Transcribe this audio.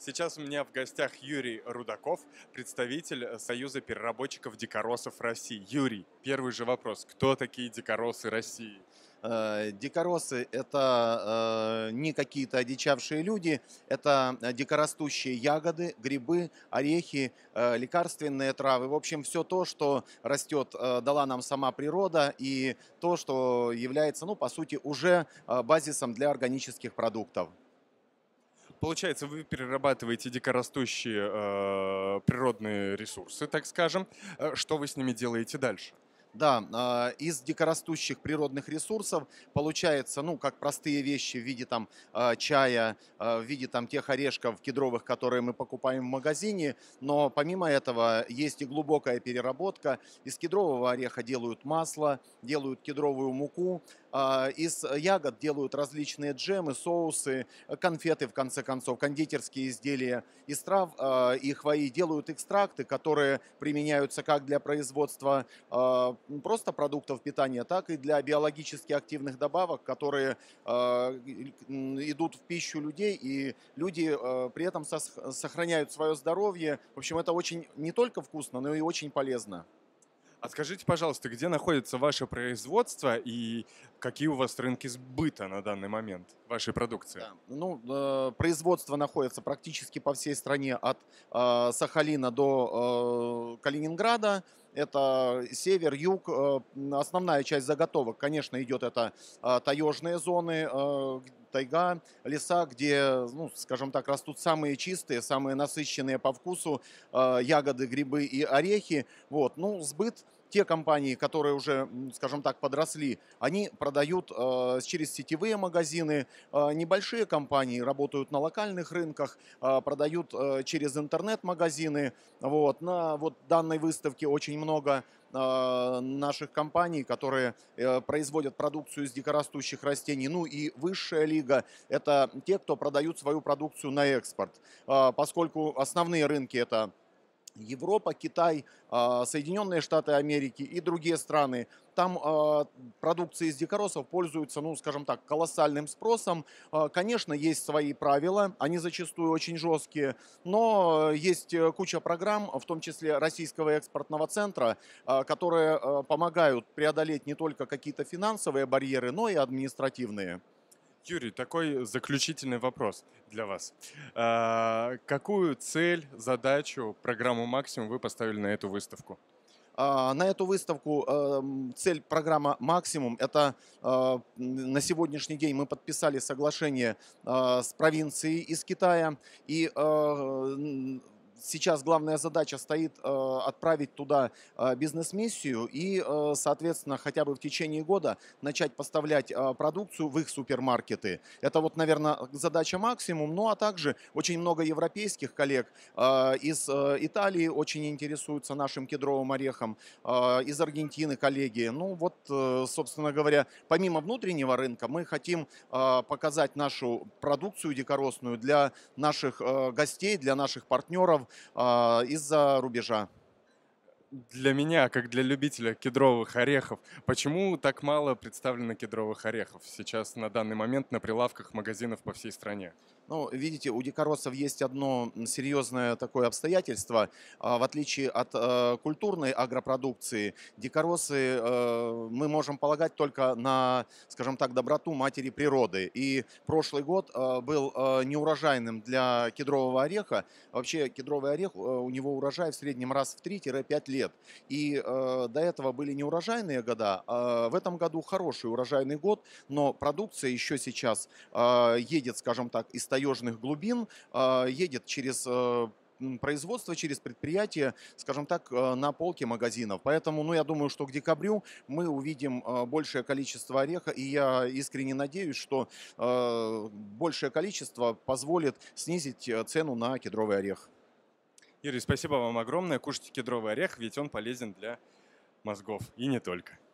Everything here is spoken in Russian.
Сейчас у меня в гостях Юрий Рудаков, представитель э, Союза переработчиков дикоросов России. Юрий, первый же вопрос. Кто такие дикоросы России? Э, дикоросы – это э, не какие-то одичавшие люди, это дикорастущие ягоды, грибы, орехи, лекарственные травы. В общем, все то, что растет, дала нам сама природа и то, что является, ну, по сути, уже базисом для органических продуктов. Получается, вы перерабатываете дикорастущие э, природные ресурсы, так скажем. Э, что вы с ними делаете дальше? Да, а, из дикорастущих природных ресурсов получается, ну, как простые вещи в виде там а, чая, а, в виде там тех орешков кедровых, которые мы покупаем в магазине, но помимо этого есть и глубокая переработка. Из кедрового ореха делают масло, делают кедровую муку, из ягод делают различные джемы, соусы, конфеты, в конце концов, кондитерские изделия. Из трав и хвои делают экстракты, которые применяются как для производства просто продуктов питания, так и для биологически активных добавок, которые а, идут в пищу людей, и люди а, при этом сохраняют свое здоровье. В общем, это очень не только вкусно, но и очень полезно. А скажите, пожалуйста, где находится ваше производство и какие у вас рынки сбыта на данный момент вашей продукции? Да. Ну, э, производство находится практически по всей стране от а, Сахалина до э, Калининграда. Это север, юг. Э, основная часть заготовок, конечно, идет это а, таежные зоны, э, тайга, леса, где, ну, скажем так, растут самые чистые, самые насыщенные по вкусу э, ягоды, грибы и орехи. Вот. Ну, сбыт те компании, которые уже, скажем так, подросли, они продают э, через сетевые магазины. Э, небольшие компании работают на локальных рынках, э, продают через интернет-магазины. Вот. На вот данной выставке очень много наших компаний, которые производят продукцию из дикорастущих растений. Ну и высшая лига – это те, кто продают свою продукцию на экспорт, поскольку основные рынки – это Европа, Китай, а, Соединенные Штаты Америки и другие страны. Там а, продукция из дикоросов пользуется, ну, скажем так, колоссальным спросом. А, конечно, есть свои правила, они зачастую очень жесткие, но есть э, куча программ, в том числе Российского экспортного центра, которые помогают преодолеть не только какие-то финансовые барьеры, но и административные. Юрий, такой заключительный вопрос для вас. А, какую цель, задачу, программу «Максимум» вы поставили на эту выставку? А, на эту выставку эм, цель программы «Максимум» — это э, на сегодняшний день мы подписали соглашение э, с провинцией из Китая, и э, сейчас главная задача стоит э, отправить туда э, бизнес-миссию и, э, соответственно, хотя бы в течение года начать поставлять продукцию в их супермаркеты. Это вот, наверное, задача максимум. Ну а также очень много европейских коллег из Италии очень интересуются нашим кедровым орехом, из Аргентины коллеги. Ну вот, собственно говоря, помимо внутреннего рынка мы хотим показать нашу продукцию дикоросную для наших гостей, для наших партнеров, а, из-за рубежа. Для меня, как для любителя кедровых орехов, почему так мало представлено кедровых орехов сейчас на данный момент на прилавках магазинов по всей стране? Ну, видите, у дикороссов есть одно серьезное такое обстоятельство. А, в отличие от э, культурной агропродукции, дикороссы э, мы можем полагать только на, скажем так, доброту матери природы. И прошлый год э, был неурожайным для кедрового ореха. Вообще кедровый орех, у него урожай в среднем раз в 3-5 лет. И до этого были неурожайные года. А в этом году хороший урожайный год, но продукция еще сейчас едет, скажем так, из таежных глубин, а, едет через э, производство через предприятие, скажем так, э, на полке магазинов. Поэтому, ну, я думаю, что к декабрю мы увидим э, большее количество ореха, и я искренне надеюсь, что большее количество позволит снизить цену на кедровый орех. Юрий, спасибо вам огромное. Кушайте кедровый орех, ведь он полезен для мозгов и не только.